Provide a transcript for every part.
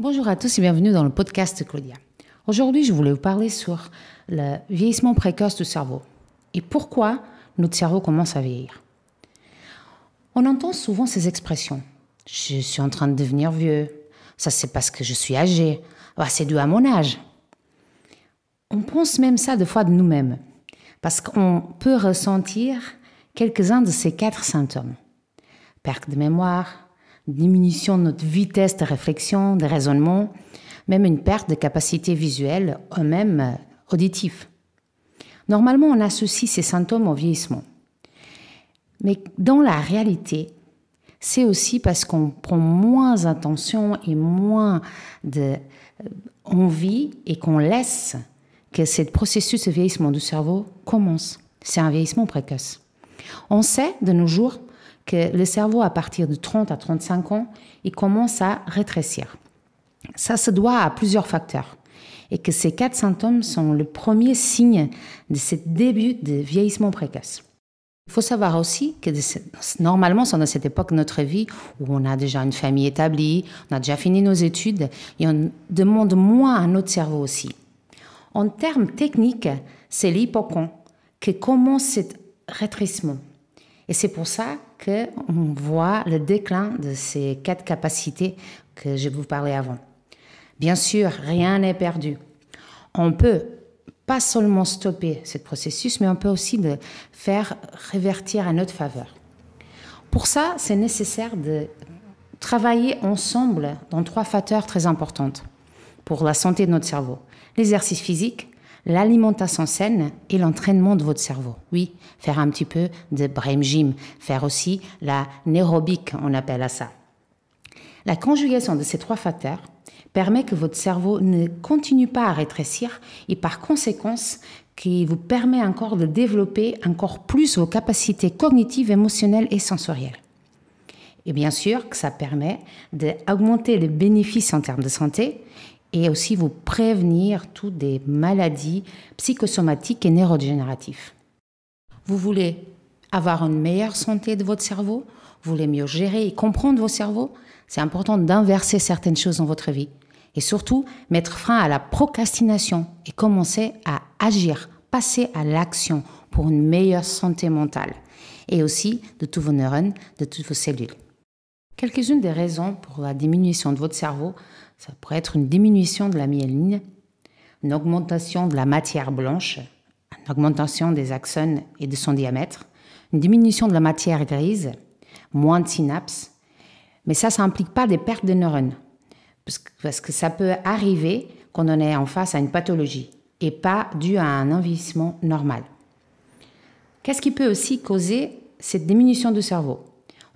Bonjour à tous et bienvenue dans le podcast Claudia. Aujourd'hui, je voulais vous parler sur le vieillissement précoce du cerveau et pourquoi notre cerveau commence à vieillir. On entend souvent ces expressions. Je suis en train de devenir vieux. Ça, c'est parce que je suis âgé. Ah, c'est dû à mon âge. On pense même ça des fois de nous-mêmes, parce qu'on peut ressentir quelques-uns de ces quatre symptômes. Perte de mémoire, diminution de notre vitesse de réflexion, de raisonnement, même une perte de capacité visuelle ou même euh, auditive. Normalement, on associe ces symptômes au vieillissement. Mais dans la réalité, c'est aussi parce qu'on prend moins attention et moins d'envie euh, et qu'on laisse que ce processus de vieillissement du cerveau commence. C'est un vieillissement précoce. On sait de nos jours que le cerveau, à partir de 30 à 35 ans, il commence à rétrécir. Ça se doit à plusieurs facteurs et que ces quatre symptômes sont le premier signe de ce début de vieillissement précoce. Il faut savoir aussi que normalement, c'est dans cette époque de notre vie où on a déjà une famille établie, on a déjà fini nos études et on demande moins à notre cerveau aussi. En termes techniques, c'est l'hippocampe qui commence ce rétrécissement. Et c'est pour ça qu'on voit le déclin de ces quatre capacités que je vous parlais avant. Bien sûr, rien n'est perdu. On peut pas seulement stopper ce processus, mais on peut aussi le faire révertir à notre faveur. Pour ça, c'est nécessaire de travailler ensemble dans trois facteurs très importants pour la santé de notre cerveau. L'exercice physique, l'alimentation saine et l'entraînement de votre cerveau. Oui, faire un petit peu de brain gym, faire aussi la neurobique, on appelle à ça. La conjugation de ces trois facteurs permet que votre cerveau ne continue pas à rétrécir et par conséquence qui vous permet encore de développer encore plus vos capacités cognitives, émotionnelles et sensorielles. Et bien sûr que ça permet d'augmenter les bénéfices en termes de santé et aussi vous prévenir toutes des maladies psychosomatiques et neurodégénératives. Vous voulez avoir une meilleure santé de votre cerveau, vous voulez mieux gérer et comprendre vos cerveaux, c'est important d'inverser certaines choses dans votre vie. Et surtout, mettre fin à la procrastination et commencer à agir, passer à l'action pour une meilleure santé mentale et aussi de tous vos neurones, de toutes vos cellules. Quelques-unes des raisons pour la diminution de votre cerveau ça pourrait être une diminution de la myéline, une augmentation de la matière blanche, une augmentation des axones et de son diamètre, une diminution de la matière grise, moins de synapses. Mais ça, ça n'implique pas des pertes de neurones, parce que, ça peut arriver qu'on en est en face à une pathologie et pas dû à un envahissement normal. Qu'est-ce qui peut aussi causer cette diminution du cerveau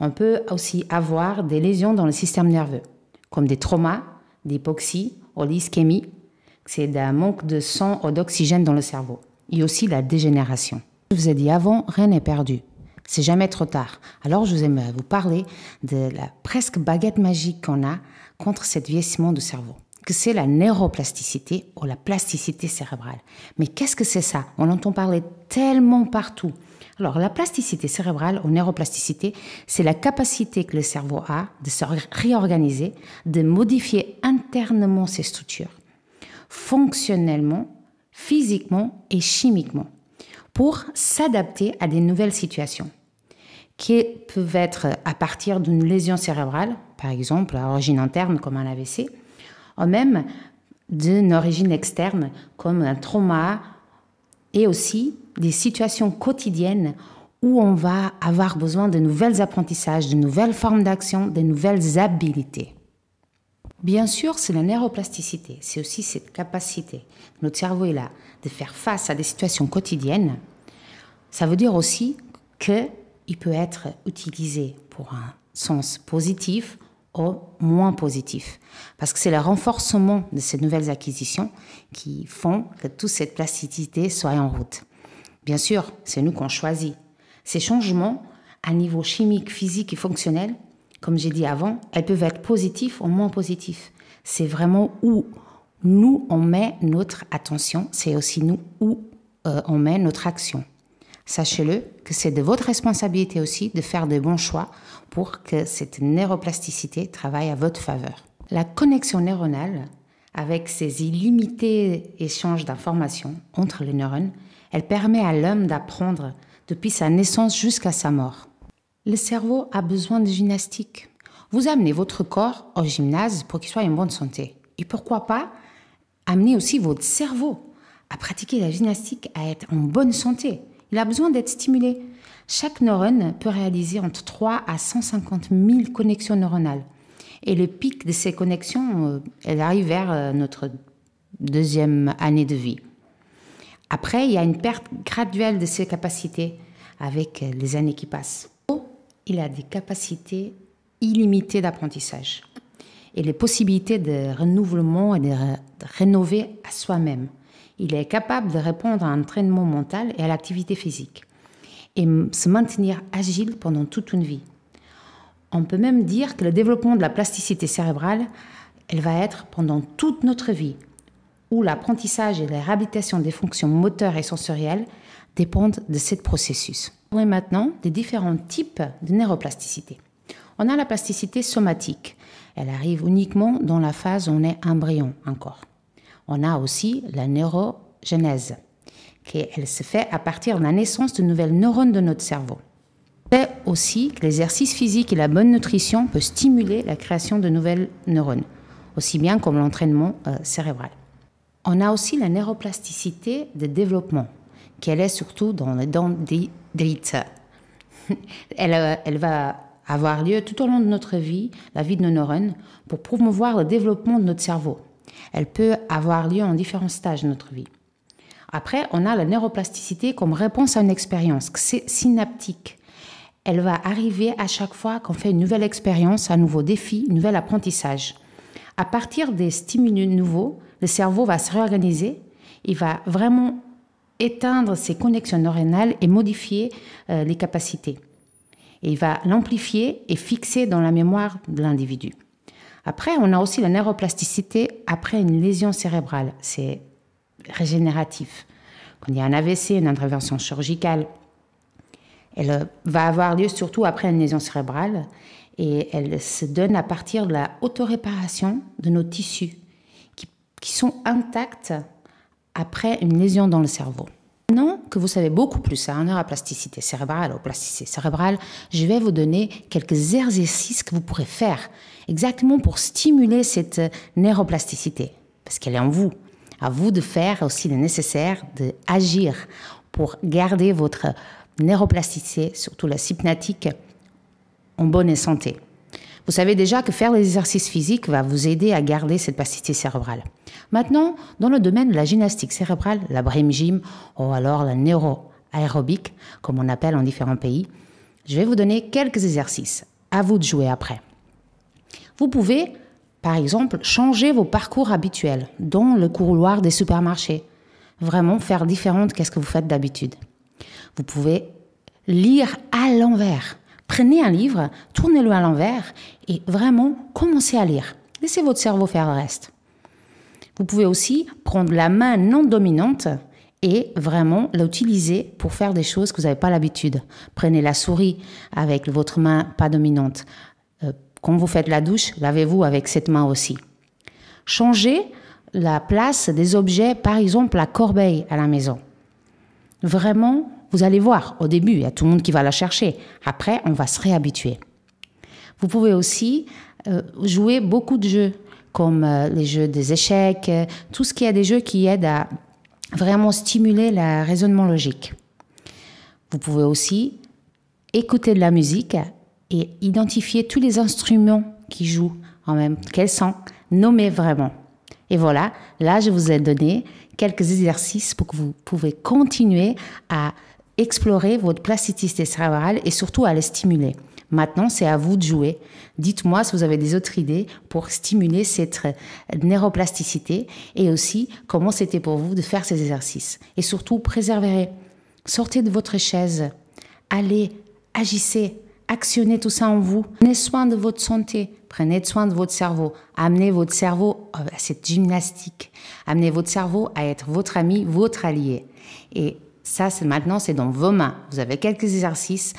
On peut aussi avoir des lésions dans le système nerveux, comme des traumas d'hypoxie ou c'est d'un manque de sang ou d'oxygène dans le cerveau, et aussi la dégénération. Je vous ai dit avant, rien n'est perdu. C'est jamais trop tard. Alors je vous vous parler de la presque baguette magique qu'on a contre cet vieillissement du cerveau que c'est la neuroplasticité ou la plasticité cérébrale. Mais qu'est-ce que c'est ça On entend parler tellement partout. Alors, la plasticité cérébrale ou neuroplasticité, c'est la capacité que le cerveau a de se réorganiser, de modifier internement ses structures, fonctionnellement, physiquement et chimiquement, pour s'adapter à des nouvelles situations qui peuvent être à partir d'une lésion cérébrale, par exemple à origine interne comme un AVC, ou même d'une origine externe comme un trauma et aussi des situations quotidiennes où on va avoir besoin de nouveaux apprentissages, de nouvelles formes d'action, de nouvelles habiletés. Bien sûr, c'est la neuroplasticité, c'est aussi cette capacité. Notre cerveau est là de faire face à des situations quotidiennes. Ça veut dire aussi qu'il peut être utilisé pour un sens positif au moins positif. Parce que c'est le renforcement de ces nouvelles acquisitions qui font que toute cette plasticité soit en route. Bien sûr, c'est nous qu'on choisit. Ces changements, à niveau chimique, physique et fonctionnel, comme j'ai dit avant, elles peuvent être positives ou moins positives. C'est vraiment où nous, on met notre attention, c'est aussi nous où euh, on met notre action. Sachez-le que c'est de votre responsabilité aussi de faire de bons choix pour que cette neuroplasticité travaille à votre faveur. La connexion neuronale, avec ses illimités échanges d'informations entre les neurones, elle permet à l'homme d'apprendre depuis sa naissance jusqu'à sa mort. Le cerveau a besoin de gymnastique. Vous amenez votre corps au gymnase pour qu'il soit en bonne santé. Et pourquoi pas amener aussi votre cerveau à pratiquer la gymnastique, à être en bonne santé. Il a besoin d'être stimulé. Chaque neurone peut réaliser entre 3 à 150 000 connexions neuronales. Et le pic de ces connexions, euh, elle arrive vers euh, notre deuxième année de vie. Après, il y a une perte graduelle de ses capacités avec euh, les années qui passent. Il a des capacités illimitées d'apprentissage et les possibilités de renouvellement et de rénover à soi-même. Il est capable de répondre à un entraînement mental et à l'activité physique et se maintenir agile pendant toute une vie. On peut même dire que le développement de la plasticité cérébrale, elle va être pendant toute notre vie, où l'apprentissage et la réhabilitation des fonctions moteurs et sensorielles dépendent de ce processus. On maintenant des différents types de neuroplasticité. On a la plasticité somatique. Elle arrive uniquement dans la phase où on est embryon encore on a aussi la neurogenèse, qui se fait à partir de la naissance de nouvelles neurones de notre cerveau. C'est aussi que l'exercice physique et la bonne nutrition peuvent stimuler la création de nouvelles neurones, aussi bien comme l'entraînement euh, cérébral. On a aussi la neuroplasticité de développement, qu'elle est surtout dans les dents euh, elle va avoir lieu tout au long de notre vie, la vie de nos neurones, pour promouvoir le développement de notre cerveau. Elle peut avoir lieu en différents stages de notre vie. Après, on a la neuroplasticité comme réponse à une expérience synaptique. Elle va arriver à chaque fois qu'on fait une nouvelle expérience, un nouveau défi, un nouvel apprentissage. À partir des stimuli nouveaux, le cerveau va se réorganiser, il va vraiment éteindre ses connexions neuronales et modifier euh, les capacités. Et il va l'amplifier et fixer dans la mémoire de l'individu. Après, on a aussi la neuroplasticité après une lésion cérébrale. C'est régénératif. Quand il y a un AVC, une intervention chirurgicale, elle euh, va avoir lieu surtout après une lésion cérébrale et elle se donne à partir de la autoréparation de nos tissus qui, sont intacts après une lésion dans le cerveau. Maintenant que vous savez beaucoup plus en hein, neuroplasticité cérébrale ou plasticité cérébrale, je vais vous donner quelques exercices que vous pourrez faire exactement pour stimuler cette neuroplasticité, parce qu'elle est en vous. À vous de faire aussi le nécessaire, d'agir pour garder votre neuroplasticité, surtout la sympnatique, en bonne santé. Vous savez déjà que faire des exercices physiques va vous aider à garder cette plasticité cérébrale. Maintenant, dans le domaine de la gymnastique cérébrale, la Brim Gym ou alors la neuroaérobique, comme on appelle en différents pays, je vais vous donner quelques exercices. À vous de jouer après. Vous pouvez, par exemple, changer vos parcours habituels, dont le couloir des supermarchés. Vraiment faire différente qu'est-ce que vous faites d'habitude. Vous pouvez lire à l'envers. Prenez un livre, tournez-le à l'envers et vraiment commencez à lire. Laissez votre cerveau faire le reste. Vous pouvez aussi prendre la main non dominante et vraiment l'utiliser pour faire des choses que vous n'avez pas l'habitude. Prenez la souris avec votre main pas dominante. Euh, quand vous faites la douche, lavez-vous avec cette main aussi. Changez la place des objets, par exemple la corbeille à la maison. Vraiment, vous allez voir, au début, il y a tout le monde qui va la chercher. Après, on va se réhabituer. Vous pouvez aussi euh, jouer beaucoup de jeux, comme euh, les jeux des échecs, euh, tout ce qui est des jeux qui aident à vraiment stimuler le raisonnement logique. Vous pouvez aussi écouter de la musique et identifier tous les instruments qui jouent en même quels sont, nommés vraiment. Et voilà, là je vous ai donné quelques exercices pour que vous pouvez continuer à explorer votre plasticité cérébrale et surtout à la stimuler. Maintenant, c'est à vous de jouer. Dites-moi si vous avez des autres idées pour stimuler cette neuroplasticité et aussi comment c'était pour vous de faire ces exercices. Et surtout, préservez. Sortez de votre chaise. Allez, agissez, actionnez tout ça en vous. Prenez soin de votre santé, prenez soin de votre cerveau. Amenez votre cerveau euh, à cette gymnastique. Amenez votre cerveau à être votre ami, votre allié. Et ça, c'est maintenant, c'est dans vos mains. Vous avez quelques exercices.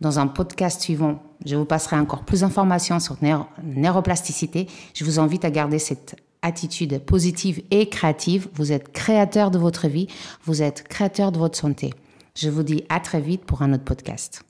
Dans un podcast suivant, je vous passerai encore plus d'informations sur neuroplasticité. Je vous invite à garder cette attitude positive et créative. Vous êtes créateur de votre vie, vous êtes créateur de votre santé. Je vous dis à très vite pour un autre podcast.